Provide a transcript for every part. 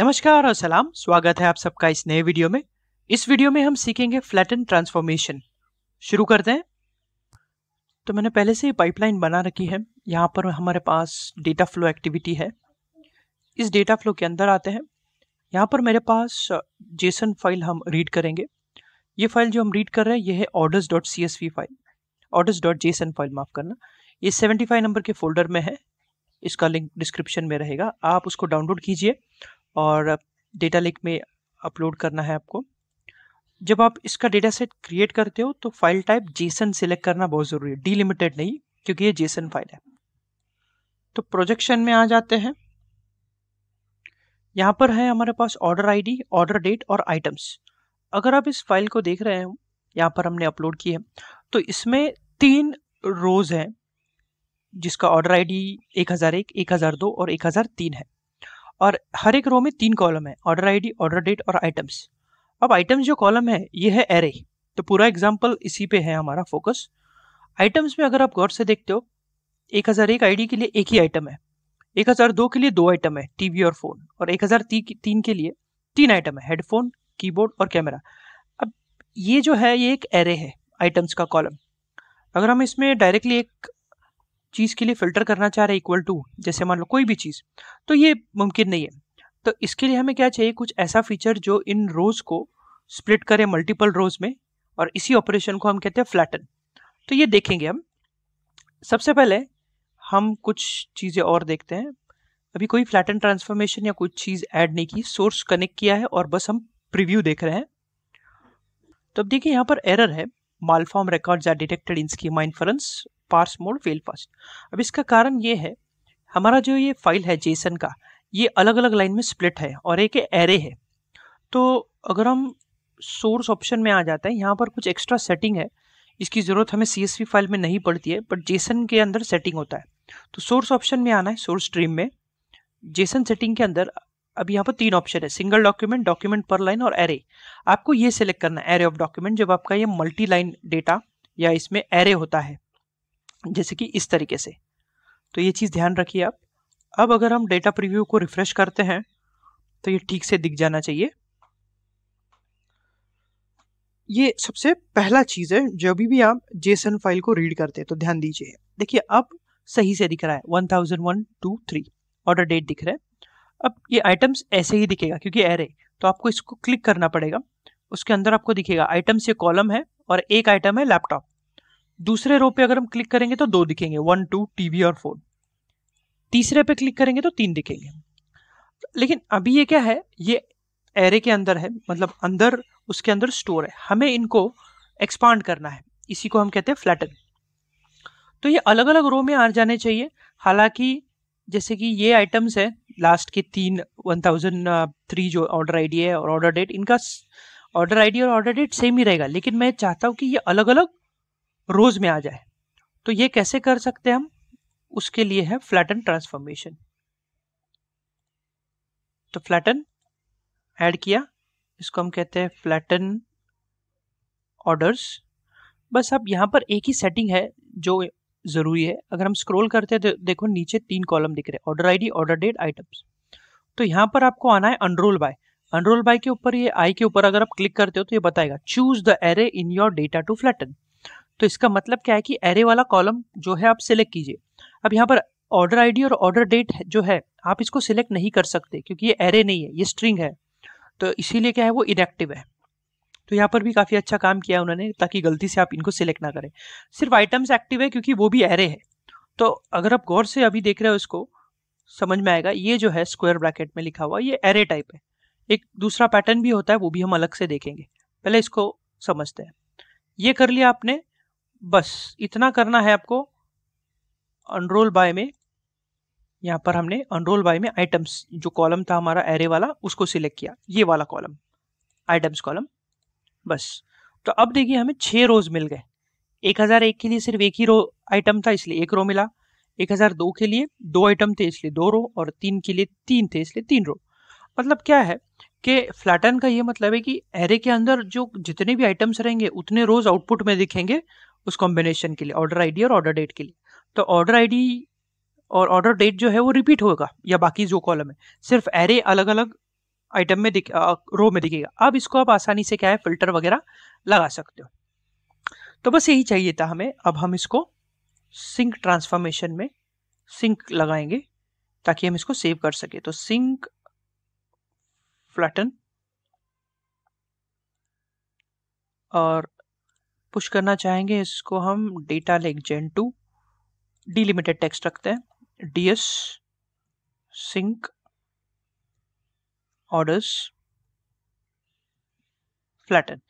नमस्कार और सलाम स्वागत है आप सबका इस नए वीडियो में इस वीडियो में हम सीखेंगे फ्लैटन ट्रांसफॉर्मेशन शुरू करते हैं तो मैंने पहले से ही पाइपलाइन बना रखी है यहाँ पर हमारे पास डेटा फ्लो एक्टिविटी है इस डेटा फ्लो के अंदर आते हैं यहाँ पर मेरे पास जेसन फाइल हम रीड करेंगे ये फाइल जो हम रीड कर रहे हैं ये है orders dot C S V file orders dot JSON file माफ़ करना ये सेवेंटी फाइव नंबर के फोल्डर में है इसका लिंक डिस्क्रिप्शन में रहेगा आप उसको डाउनलोड कीजिए और डेटा लेक में अपलोड करना है आपको जब आप इसका डेटा सेट क्रिएट करते हो तो फाइल टाइप जेसन सिलेक्ट करना बहुत ज़रूरी है डीलिमिटेड नहीं क्योंकि ये जेसन फाइल है तो प्रोजेक्शन में आ जाते हैं यहाँ पर है हमारे पास ऑर्डर आईडी, ऑर्डर डेट और आइटम्स अगर आप इस फाइल को देख रहे हैं यहाँ पर हमने अपलोड की है तो इसमें तीन रोज हैं जिसका ऑर्डर आई आईडी 1001, एक और एक है और हर एक रो में तीन कॉलम है ऑर्डर आईडी, ऑर्डर डेट और आइटम्स अब आइटम्स जो कॉलम है ये है एरे तो पूरा एग्जाम्पल इसी पे है हमारा फोकस आइटम्स में अगर आप गौर से देखते हो एक हज़ार एक आई के लिए एक ही आइटम है एक हज़ार दो के लिए दो आइटम है टीवी और फ़ोन और एक हज़ार तीन के लिए तीन आइटम है हेडफोन कीबोर्ड और कैमरा अब ये जो है ये एक एरे है आइटम्स का कॉलम अगर हम इसमें डायरेक्टली एक चीज़ के लिए फ़िल्टर करना चाह रहे इक्वल टू जैसे मान लो कोई भी चीज़ तो ये मुमकिन नहीं है तो इसके लिए हमें क्या चाहिए कुछ ऐसा फीचर जो इन रोज़ को स्प्लिट करे मल्टीपल रोज़ में और इसी ऑपरेशन को हम कहते हैं फ्लैटन तो ये देखेंगे हम सबसे पहले हम कुछ चीज़ें और देखते हैं अभी कोई फ्लैटन ट्रांसफॉर्मेशन या कुछ चीज़ ऐड नहीं की सोर्स कनेक्ट किया है और बस हम प्रीव्यू देख रहे हैं तो अब देखिए यहाँ पर एरर है malform records are detected in schema inference parse mode fail fast अब इसका कारण ये है हमारा जो ये फाइल है जेसन का ये अलग अलग लाइन में स्प्लिट है और एक एरे है तो अगर हम सोर्स ऑप्शन में आ जाते हैं यहाँ पर कुछ एक्स्ट्रा सेटिंग है इसकी ज़रूरत हमें सी फाइल में नहीं पड़ती है बट जेसन के अंदर सेटिंग होता है तो सोर्स ऑप्शन में आना है सोर्स स्ट्रीम में जेसन सेटिंग के अंदर अब यहाँ पर तीन ऑप्शन है single document document per line और एरे आपको ये सिलेक्ट करना है एरे ऑफ डॉक्यूमेंट जब आपका ये मल्टी लाइन डेटा या इसमें एरे होता है जैसे कि इस तरीके से तो ये चीज़ ध्यान रखिए आप अब अगर हम डेटा प्रीव्यू को रिफ़्रेश करते हैं तो ये ठीक से दिख जाना चाहिए ये सबसे पहला चीज़ है जब भी आप जेसन फाइल को रीड करते हैं तो ध्यान दीजिए देखिए अब सही से दिख रहा है one thousand one two three order date दिख रहा है अब ये आइटम्स ऐसे ही दिखेगा क्योंकि एरे तो आपको इसको क्लिक करना पड़ेगा उसके अंदर आपको दिखेगा आइटम्स ये कॉलम है और एक आइटम है लैपटॉप दूसरे रो पे अगर हम क्लिक करेंगे तो दो दिखेंगे वन टू टीवी और फोन तीसरे पे क्लिक करेंगे तो तीन दिखेंगे लेकिन अभी ये क्या है ये एरे के अंदर है मतलब अंदर उसके अंदर स्टोर है हमें इनको एक्सपांड करना है इसी को हम कहते हैं फ्लैटन तो ये अलग अलग रो में आ जाने चाहिए हालांकि जैसे कि ये आइटम्स है लास्ट के तीन वन थाउजेंड थ्री जो ऑर्डर आईडी है और ऑर्डर डेट इनका ऑर्डर आईडी और ऑर्डर डेट सेम ही रहेगा लेकिन मैं चाहता हूँ कि ये अलग अलग रोज में आ जाए तो ये कैसे कर सकते हैं हम उसके लिए है फ्लैटन ट्रांसफॉर्मेशन तो फ्लैटन ऐड किया इसको हम कहते हैं फ्लैटन ऑर्डर्स बस अब यहाँ पर एक ही सेटिंग है जो ज़रूरी है अगर हम स्क्रॉल करते हैं तो देखो नीचे तीन कॉलम दिख रहे हैं order ID order date items तो यहाँ पर आपको आना है अनरोल बाय अनरोल बाय के ऊपर ये आई के ऊपर अगर आप क्लिक करते हो तो ये बताएगा choose the array in your data to flatten तो इसका मतलब क्या है कि एरे वाला कॉलम जो है आप सिलेक्ट कीजिए अब यहाँ पर ऑर्डर आईडी और ऑर्डर डेट जो है आप इसको सिलेक्ट नहीं कर सकते क्योंकि ये एरे नहीं है ये स्ट्रिंग है तो इसीलिए क्या है वो इनएक्टिव है तो यहाँ पर भी काफ़ी अच्छा काम किया उन्होंने ताकि गलती से आप इनको सिलेक्ट ना करें सिर्फ आइटम्स एक्टिव है क्योंकि वो भी एरे है तो अगर आप गौर से अभी देख रहे हो इसको समझ में आएगा ये जो है स्क्वायर ब्रैकेट में लिखा हुआ ये एरे टाइप है एक दूसरा पैटर्न भी होता है वो भी हम अलग से देखेंगे पहले इसको समझते हैं ये कर लिया आपने बस इतना करना है आपको अनरोल बाय में यहाँ पर हमने अनरोल बाय में आइटम्स जो कॉलम था हमारा एरे वाला उसको सिलेक्ट किया ये वाला कॉलम आइटम्स कॉलम बस तो अब देखिए हमें छः रोज मिल गए एक हज़ार एक के लिए सिर्फ एक ही रो आइटम था इसलिए एक रो मिला एक हज़ार दो के लिए दो आइटम थे इसलिए दो रो और तीन के लिए तीन थे इसलिए तीन रो मतलब क्या है कि फ्लैटन का ये मतलब है कि एरे के अंदर जो जितने भी आइटम्स रहेंगे उतने रोज आउटपुट में दिखेंगे उस कॉम्बिनेशन के लिए ऑर्डर आईडी और ऑर्डर डेट के लिए तो ऑर्डर आईडी और ऑर्डर डेट जो है वो रिपीट होगा या बाकी जो कॉलम है सिर्फ एरे अलग अलग आइटम में दिख रो में दिखेगा अब इसको आप आसानी से क्या है फिल्टर वगैरह लगा सकते हो तो बस यही चाहिए था हमें अब हम इसको सिंक ट्रांसफॉर्मेशन में सिंक लगाएंगे ताकि हम इसको सेव कर सके तो सिंक फ्लैटन और पुश करना चाहेंगे इसको हम data lake gen two delimited text रखते हैं D S sink orders flatten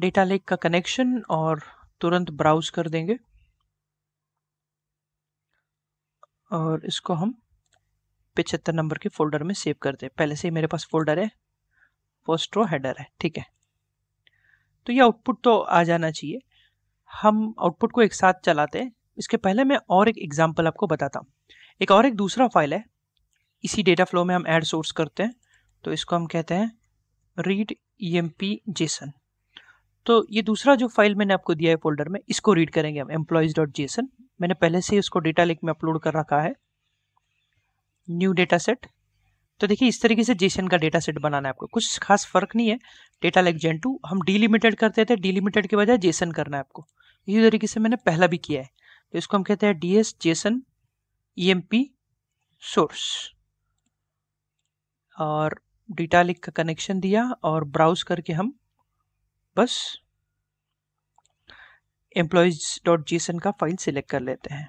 data lake का कनेक्शन और तुरंत ब्राउज कर देंगे और इसको हम पिछहत्तर नंबर के फोल्डर में सेव करते हैं पहले से ही मेरे पास फोल्डर है फर्स्ट रो हेडर है ठीक है तो ये आउटपुट तो आ जाना चाहिए हम आउटपुट को एक साथ चलाते हैं इसके पहले मैं और एक एग्जाम्पल आपको बताता हूँ एक और एक दूसरा फाइल है इसी डेटा फ्लो में हम ऐड सोर्स करते हैं तो इसको हम कहते हैं read E M P JSON तो ये दूसरा जो फाइल मैंने आपको दिया है फोल्डर में इसको रीड करेंगे हम एम्प्लॉयज़ डॉट जेसन मैंने पहले से ही उसको डेटा लिंक में अपलोड कर रखा है न्यू डेटा सेट तो देखिए इस तरीके से जेसन का डेटा सेट बनाना है आपको कुछ खास फर्क नहीं है डेटा लाइक जेन टू हम डीलिमिटेड करते थे डीलिमिटेड के बजाय जेसन करना है आपको इसी तरीके से मैंने पहला भी किया है तो इसको हम कहते हैं D S JSON E M P source और डेटा लिंक का कनेक्शन दिया और ब्राउज करके हम बस एम्प्लॉयज डॉट जेसन का फाइल सिलेक्ट कर लेते हैं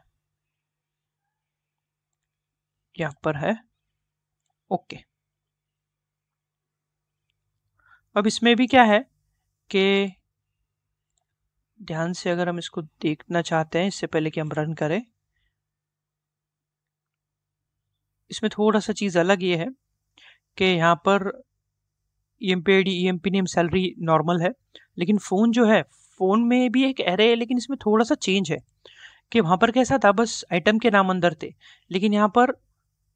यहाँ पर है ओके अब इसमें भी क्या है कि ध्यान से अगर हम इसको देखना चाहते हैं इससे पहले कि हम रन करें इसमें थोड़ा सा चीज़ अलग ये है कि यहाँ पर E M P I D E M P name salary normal है लेकिन फ़ोन जो है फ़ोन में भी एक एरे है लेकिन इसमें थोड़ा सा चेंज है कि वहाँ पर कैसा था बस आइटम के नाम अंदर थे लेकिन यहाँ पर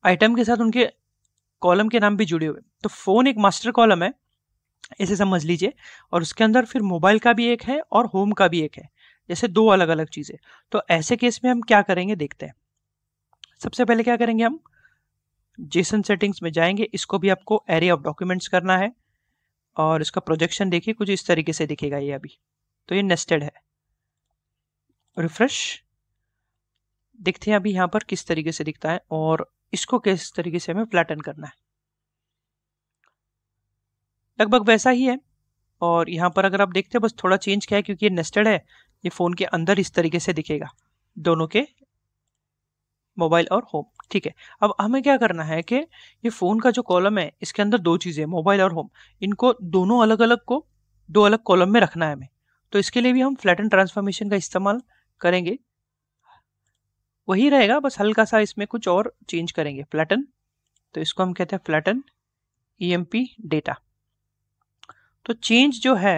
आइटम के साथ उनके कॉलम के नाम भी जुड़े हुए तो फ़ोन एक मास्टर कॉलम है इसे समझ लीजिए और उसके अंदर फिर मोबाइल का भी एक है और होम का भी एक है जैसे दो अलग अलग चीज़ें तो ऐसे केस में हम क्या करेंगे देखते हैं सबसे पहले क्या करेंगे हम जेसन सेटिंग्स में जाएंगे इसको भी आपको एरे ऑफ डॉक्यूमेंट्स करना है और इसका प्रोजेक्शन देखिए कुछ इस तरीके से दिखेगा ये अभी तो ये नेस्टेड है रिफ्रेश देखते हैं अभी यहाँ पर किस तरीके से दिखता है और इसको किस तरीके से हमें फ्लैटन करना है लगभग वैसा ही है और यहाँ पर अगर आप देखते हैं बस थोड़ा चेंज क्या है क्योंकि ये नेस्टेड है ये फ़ोन के अंदर इस तरीके से दिखेगा दोनों के मोबाइल और होम ठीक है अब हमें क्या करना है कि ये फ़ोन का जो कॉलम है इसके अंदर दो चीज़ें मोबाइल और होम इनको दोनों अलग अलग को दो अलग कॉलम में रखना है हमें तो इसके लिए भी हम फ्लैटन ट्रांसफॉर्मेशन का इस्तेमाल करेंगे वही रहेगा बस हल्का सा इसमें कुछ और चेंज करेंगे फ्लैटन तो इसको हम कहते हैं फ्लैटन ई डेटा तो चेंज जो है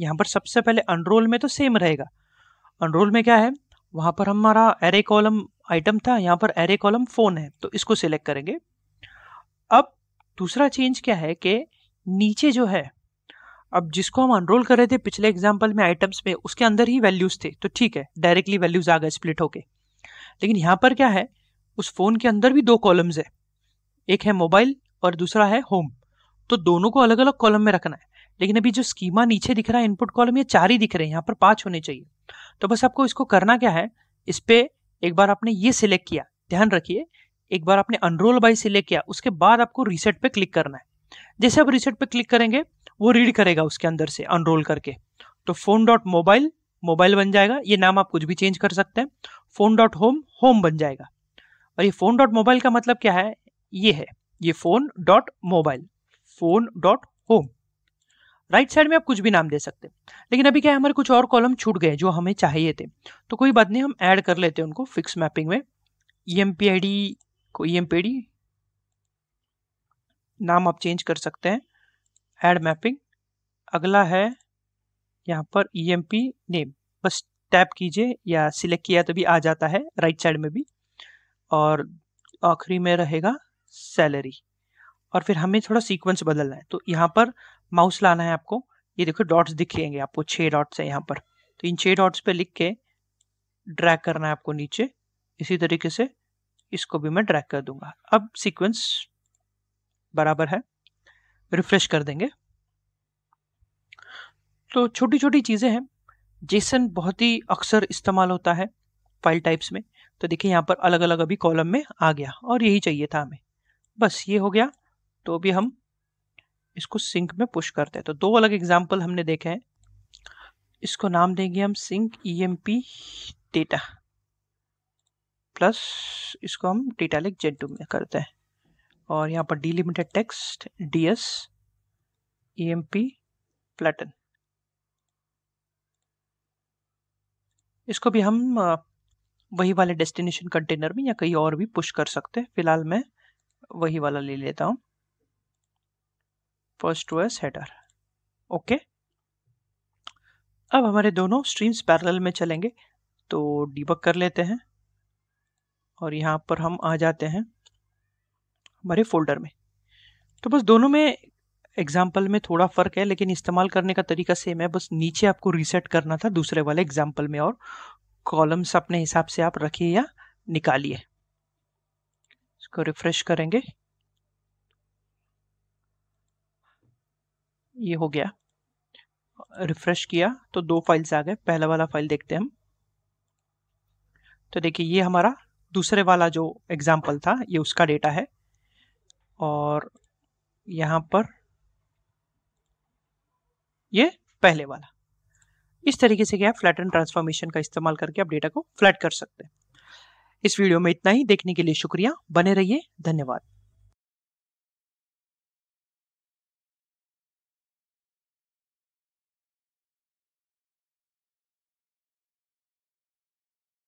यहाँ पर सबसे पहले अनरोल में तो सेम रहेगा अनरोल में क्या है वहाँ पर हमारा एरे कॉलम आइटम था यहाँ पर एरे कॉलम फ़ोन है तो इसको सिलेक्ट करेंगे अब दूसरा चेंज क्या है कि नीचे जो है अब जिसको हम अनरोल कर रहे थे पिछले एग्जाम्पल में आइटम्स में उसके अंदर ही वैल्यूज़ थे तो ठीक है डायरेक्टली वैल्यूज़ आ गए स्प्लिट होके लेकिन यहाँ पर क्या है उस फ़ोन के अंदर भी दो कॉलम्स है एक है मोबाइल और दूसरा है होम तो दोनों को अलग अलग कॉलम में रखना है लेकिन अभी जो स्कीमा नीचे दिख रहा है इनपुट कॉलम ये चार ही दिख रहे हैं यहाँ पर पाँच होने चाहिए तो बस आपको इसको करना क्या है इस पर एक बार आपने ये सिलेक्ट किया ध्यान रखिए एक बार आपने अनरोल बाई सिलेक्ट किया उसके बाद आपको रीसेट पे क्लिक करना है जैसे आप रिसेट पर क्लिक करेंगे वो रीड करेगा उसके अंदर से अनरोल करके तो फोन डॉट मोबाइल मोबाइल बन जाएगा ये नाम आप कुछ भी चेंज कर सकते हैं फोन डॉट होम होम बन जाएगा और ये फोन डॉट मोबाइल का मतलब क्या है ये है ये phone dot mobile phone dot home right side में आप कुछ भी नाम दे सकते हैं लेकिन अभी क्या है हमारे कुछ और कॉलम छूट गए जो हमें चाहिए थे तो कोई बात नहीं हम ऐड कर लेते हैं उनको फिक्स मैपिंग में E M P I D को E M P I D नाम आप चेंज कर सकते हैं एड मैपिंग अगला है यहाँ पर ई एम पी नेम बस टैप कीजिए या सिलेक्ट किया तो भी आ जाता है राइट साइड में भी और आखिरी में रहेगा सैलरी और फिर हमें थोड़ा सीक्वेंस बदलना है तो यहाँ पर माउस लाना है आपको ये देखो डॉट्स दिखेंगे आपको छः डॉट्स हैं यहाँ पर तो इन छः डॉट्स पे लिख के ड्रैग करना है आपको नीचे इसी तरीके से इसको भी मैं ड्रैग कर दूंगा अब सीक्वेंस बराबर है रिफ्रेश कर देंगे तो छोटी छोटी चीज़ें हैं जेसन बहुत ही अक्सर इस्तेमाल होता है फाइल टाइप्स में तो देखिए यहाँ पर अलग अलग अभी कॉलम में आ गया और यही चाहिए था हमें बस ये हो गया तो अभी हम इसको सिंक में पुश करते हैं तो दो अलग एग्जाम्पल हमने देखे हैं इसको नाम देंगे हम sync E e data plus इसको हम डेटा लेक जेड में करते हैं और यहाँ पर delimited text D S E M P flatten इसको भी हम वही वाले डेस्टिनेशन कंटेनर में या कहीं और भी पुश कर सकते हैं फिलहाल मैं वही वाला ले लेता हूँ first two as header okay अब हमारे दोनों स्ट्रीम्स पैरेलल में चलेंगे तो डिबक कर लेते हैं और यहाँ पर हम आ जाते हैं हमारे फोल्डर में तो बस दोनों में एग्जाम्पल में थोड़ा फ़र्क है लेकिन इस्तेमाल करने का तरीका सेम है बस नीचे आपको रीसेट करना था दूसरे वाले एग्जाम्पल में और कॉलम्स अपने हिसाब से आप रखिए या निकालिए इसको रिफ्रेश करेंगे ये हो गया रिफ्रेश किया तो दो फाइल्स आ गए पहला वाला फाइल देखते हैं हम तो देखिए ये हमारा दूसरे वाला जो एग्जाम्पल था ये उसका डेटा है और यहाँ पर ये पहले वाला इस तरीके से क्या है फ्लैट एंड ट्रांसफॉर्मेशन का इस्तेमाल करके आप डेटा को फ्लैट कर सकते हैं इस वीडियो में इतना ही देखने के लिए शुक्रिया बने रहिए धन्यवाद